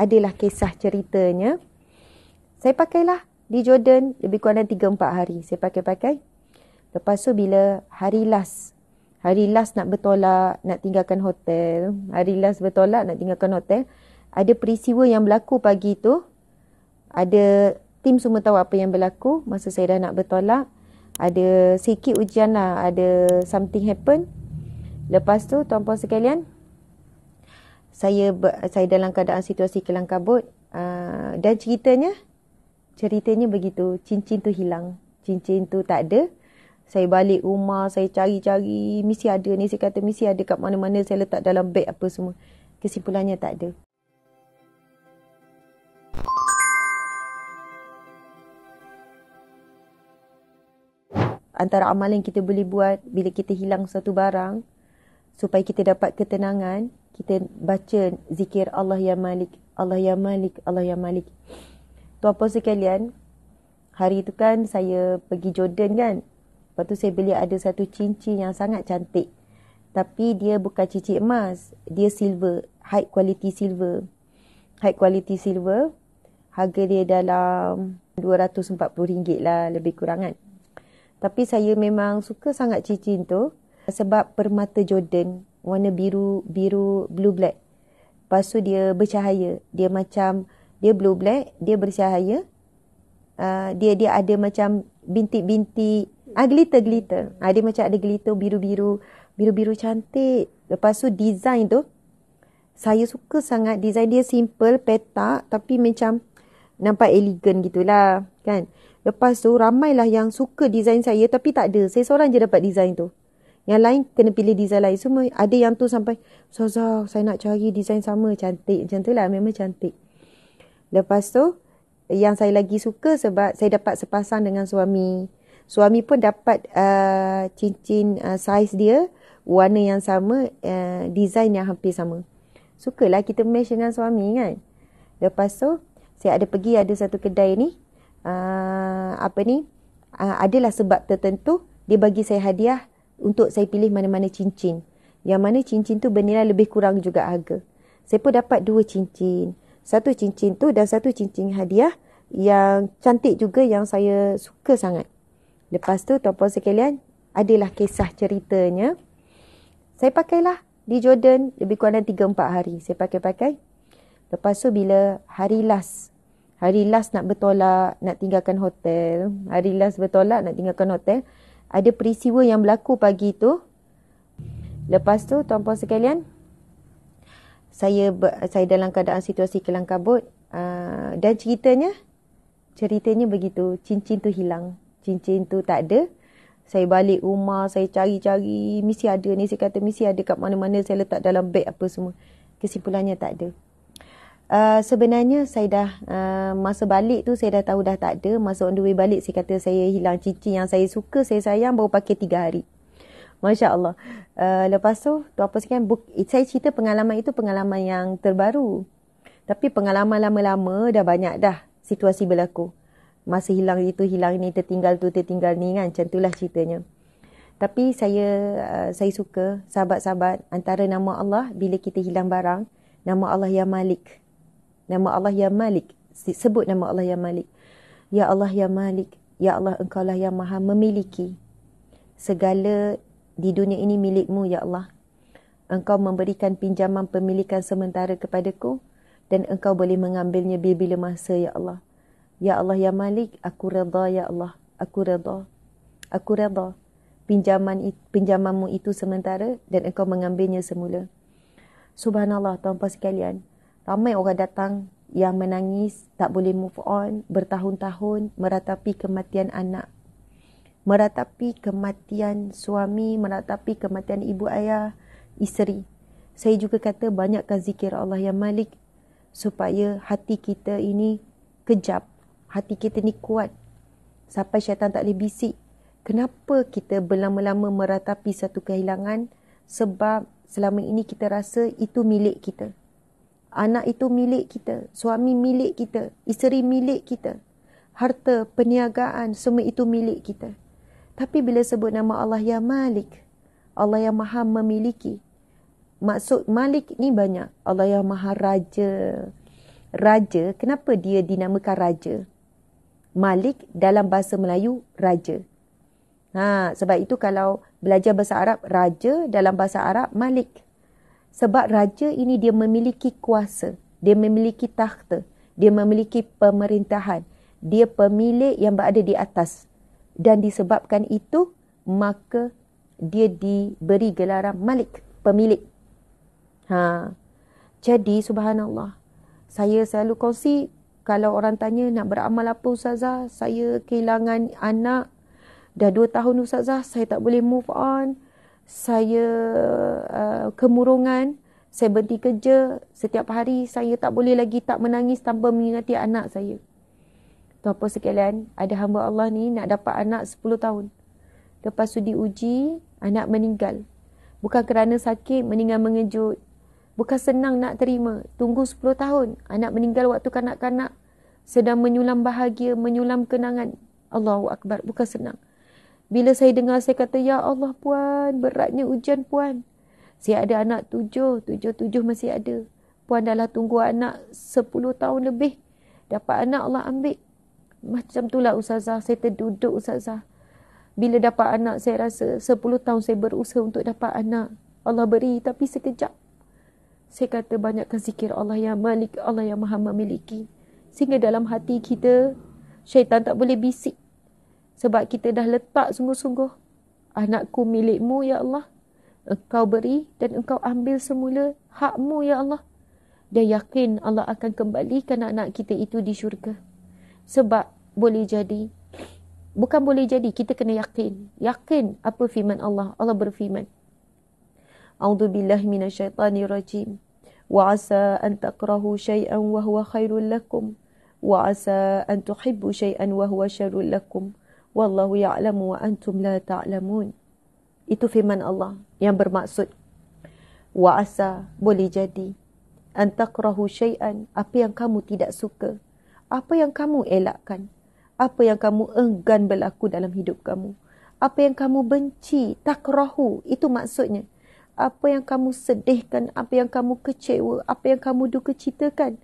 adalah kisah ceritanya. Saya pakailah di Jordan lebih kurang dalam 3-4 hari. Saya pakai-pakai. Lepas tu bila hari last. Hari last nak bertolak, nak tinggalkan hotel. Hari last bertolak, nak tinggalkan hotel. Ada peristiwa yang berlaku pagi tu. Ada tim semua tahu apa yang berlaku. Masa saya dah nak bertolak. Ada sikit ujian lah. Ada something happen. Lepas tu tuan-puan sekalian saya saya dalam keadaan situasi kilang kabut uh, dan ceritanya ceritanya begitu cincin tu hilang cincin tu tak ada saya balik rumah saya cari-cari mesti ada ni saya kata mesti ada kat mana-mana saya letak dalam beg apa semua kesimpulannya tak ada antara amalan kita boleh buat bila kita hilang satu barang supaya kita dapat ketenangan kita baca zikir Allah Ya Malik, Allah Ya Malik, Allah Ya Malik. Tuan puan sekalian, hari itu kan saya pergi Jordan kan. Lepas tu saya beli ada satu cincin yang sangat cantik. Tapi dia bukan cincin emas, dia silver, high quality silver. High quality silver, harga dia dalam RM240 lah lebih kurang kan. Tapi saya memang suka sangat cincin tu sebab permata Jordan warna biru biru blue black. Lepas dia bercahaya. Dia macam dia blue black, dia bercahaya. Uh, dia dia ada macam bintik-bintik ah, glitter glitter. Ah, dia macam ada glitter biru-biru, biru-biru cantik. Lepas tu design tu saya suka sangat design dia simple, petak tapi macam nampak elegan gitulah kan. Lepas tu ramailah yang suka design saya tapi tak ada. Saya seorang je dapat design tu. Yang lain kena pilih design lain. Semua ada yang tu sampai. Zaza saya nak cari design sama cantik. Macam tu lah memang cantik. Lepas tu yang saya lagi suka sebab saya dapat sepasang dengan suami. Suami pun dapat uh, cincin uh, saiz dia. Warna yang sama. Uh, design yang hampir sama. Sukalah kita match dengan suami kan. Lepas tu saya ada pergi ada satu kedai ni. Uh, apa ni. Uh, adalah sebab tertentu dia bagi saya hadiah untuk saya pilih mana-mana cincin. Yang mana cincin tu bernilai lebih kurang juga harga. Saya pun dapat dua cincin. Satu cincin tu dan satu cincin hadiah yang cantik juga yang saya suka sangat. Lepas tu tuan-puan sekalian, adalah kisah ceritanya. Saya pakailah di Jordan lebih kurang tiga empat hari. Saya pakai-pakai. Lepas tu bila hari last. Hari last nak bertolak, nak tinggalkan hotel. Hari last bertolak, nak tinggalkan hotel ada peristiwa yang berlaku pagi itu. Lepas tu tuan-puan sekalian, saya saya dalam keadaan situasi kilang kabut uh, ah, dan ceritanya ceritanya begitu, cincin tu hilang, cincin tu tak ada. Saya balik rumah, saya cari-cari, mesti ada ni. Saya kata mesti ada kat mana-mana, saya letak dalam beg apa semua. Kesimpulannya tak ada. Uh, sebenarnya saya dah uh, masa balik tu saya dah tahu dah tak ada masa on the way balik saya kata saya hilang cincin yang saya suka saya sayang baru pakai tiga hari Masya Allah uh, ah, lepas tu tu apa sekian buk, saya cerita pengalaman itu pengalaman yang terbaru tapi pengalaman lama-lama dah banyak dah situasi berlaku masa hilang itu hilang ni tertinggal tu tertinggal ni kan macam itulah ceritanya tapi saya uh, saya suka sahabat-sahabat antara nama Allah bila kita hilang barang Nama Allah Ya Malik nama Allah Ya Malik. Sebut nama Allah Ya Malik. Ya Allah Ya Malik. Ya Allah Engkau lah yang maha memiliki. Segala di dunia ini milikmu Ya Allah. Engkau memberikan pinjaman pemilikan sementara kepadaku dan engkau boleh mengambilnya bila-bila masa Ya Allah. Ya Allah Ya Malik, aku redha Ya Allah. Aku redha. Aku redha. Pinjaman, pinjamanmu itu sementara dan engkau mengambilnya semula. Subhanallah, tuan-tuan sekalian. Ramai orang datang yang menangis, tak boleh move on, bertahun-tahun meratapi kematian anak. Meratapi kematian suami, meratapi kematian ibu ayah, isteri. Saya juga kata banyakkan zikir Allah yang malik supaya hati kita ini kejap. Hati kita ni kuat. Sampai syaitan tak boleh bisik. Kenapa kita berlama-lama meratapi satu kehilangan? Sebab selama ini kita rasa itu milik kita. Anak itu milik kita, suami milik kita, isteri milik kita. Harta, perniagaan, semua itu milik kita. Tapi bila sebut nama Allah yang Malik, Allah yang maha memiliki. Maksud Malik ni banyak. Allah yang maha raja. Raja, kenapa dia dinamakan raja? Malik dalam bahasa Melayu, raja. Ha, sebab itu kalau belajar bahasa Arab, raja dalam bahasa Arab, Malik sebab raja ini dia memiliki kuasa, dia memiliki takhta, dia memiliki pemerintahan, dia pemilik yang berada di atas. Dan disebabkan itu, maka dia diberi gelaran malik, pemilik. Ha. Jadi, subhanallah, saya selalu kongsi kalau orang tanya nak beramal apa Ustazah, saya kehilangan anak, dah dua tahun Ustazah, saya tak boleh move on saya uh, kemurungan, saya berhenti kerja, setiap hari saya tak boleh lagi tak menangis tanpa mengingati anak saya. Tuan apa sekalian, ada hamba Allah ni nak dapat anak 10 tahun. Lepas tu diuji, anak meninggal. Bukan kerana sakit, meninggal mengejut. Bukan senang nak terima. Tunggu 10 tahun, anak meninggal waktu kanak-kanak. Sedang menyulam bahagia, menyulam kenangan. Allahu Akbar, bukan senang. Bila saya dengar saya kata, Ya Allah puan, beratnya ujian puan. Saya ada anak tujuh, tujuh-tujuh masih ada. Puan dah lah tunggu anak sepuluh tahun lebih. Dapat anak Allah ambil. Macam itulah Ustazah, saya terduduk Ustazah. Bila dapat anak, saya rasa sepuluh tahun saya berusaha untuk dapat anak. Allah beri, tapi sekejap. Saya kata banyakkan zikir Allah yang malik, Allah yang maha memiliki. Sehingga dalam hati kita, syaitan tak boleh bisik sebab kita dah letak sungguh-sungguh. Anakku milikmu, Ya Allah. Engkau beri dan engkau ambil semula hakmu, Ya Allah. Dia yakin Allah akan kembalikan anak anak kita itu di syurga. Sebab boleh jadi, bukan boleh jadi, kita kena yakin. Yakin apa firman Allah. Allah berfirman. A'udhu billahi minasyaitani rajim. Wa asa an takrahu syai'an wa huwa khairul lakum. Wa asa an tuhibbu syai'an wa huwa syarul lakum. Wallahu ya'lamu wa antum la ta'lamun. Itu firman Allah yang bermaksud wa asa boleh jadi antakrahu syai'an apa yang kamu tidak suka, apa yang kamu elakkan, apa yang kamu enggan berlaku dalam hidup kamu, apa yang kamu benci, takrahu itu maksudnya apa yang kamu sedihkan, apa yang kamu kecewa, apa yang kamu duka citakan.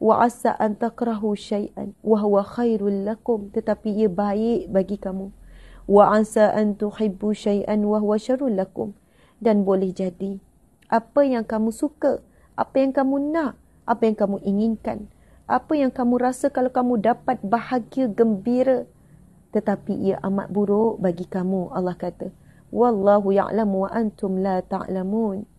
وعسى أن تكرهوا شيئا وهو خير لكم تتبي باي بجيكم وعسى أن تحبوا شيئا وهو شر لكم dan boleh jadi apa yang kamu suka apa yang kamu nak apa yang kamu inginkan apa yang kamu rasa kalau kamu dapat bahagia gembira tetapi ia amat buruk bagi kamu Allah kata wallahu ya'lamu wa antum la ta'lamun ta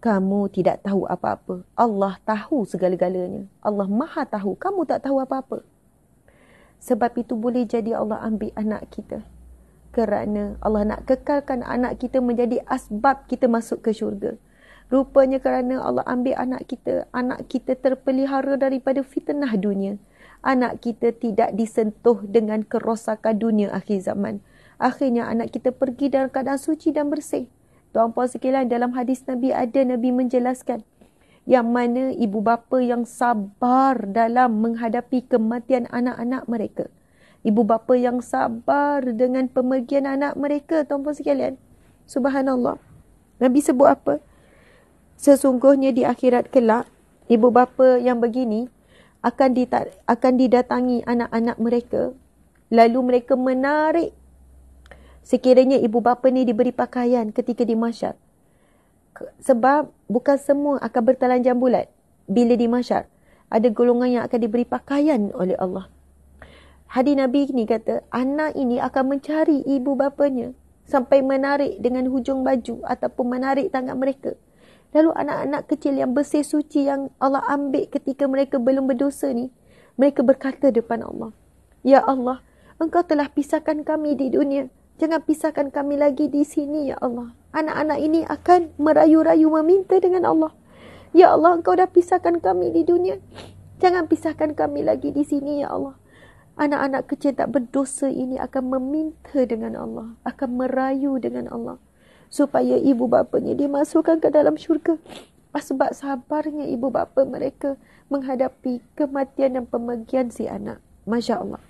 kamu tidak tahu apa-apa. Allah tahu segala-galanya. Allah maha tahu. Kamu tak tahu apa-apa. Sebab itu boleh jadi Allah ambil anak kita. Kerana Allah nak kekalkan anak kita menjadi asbab kita masuk ke syurga. Rupanya kerana Allah ambil anak kita, anak kita terpelihara daripada fitnah dunia. Anak kita tidak disentuh dengan kerosakan dunia akhir zaman. Akhirnya anak kita pergi dalam keadaan suci dan bersih. Tuan Puan sekalian dalam hadis Nabi ada Nabi menjelaskan yang mana ibu bapa yang sabar dalam menghadapi kematian anak-anak mereka. Ibu bapa yang sabar dengan pemergian anak mereka, tuan puan sekalian. Subhanallah. Nabi sebut apa? Sesungguhnya di akhirat kelak, ibu bapa yang begini akan, akan didatangi anak-anak mereka. Lalu mereka menarik sekiranya ibu bapa ni diberi pakaian ketika di mahsyar. Sebab bukan semua akan bertelanjang bulat bila di mahsyar. Ada golongan yang akan diberi pakaian oleh Allah. Hadis Nabi ini kata, anak ini akan mencari ibu bapanya sampai menarik dengan hujung baju ataupun menarik tangan mereka. Lalu anak-anak kecil yang bersih suci yang Allah ambil ketika mereka belum berdosa ni, mereka berkata depan Allah, Ya Allah, engkau telah pisahkan kami di dunia. Jangan pisahkan kami lagi di sini, Ya Allah. Anak-anak ini akan merayu-rayu meminta dengan Allah. Ya Allah, engkau dah pisahkan kami di dunia. Jangan pisahkan kami lagi di sini, Ya Allah. Anak-anak kecil tak berdosa ini akan meminta dengan Allah. Akan merayu dengan Allah. Supaya ibu bapanya dimasukkan ke dalam syurga. Sebab sabarnya ibu bapa mereka menghadapi kematian dan pemergian si anak. Masya Allah.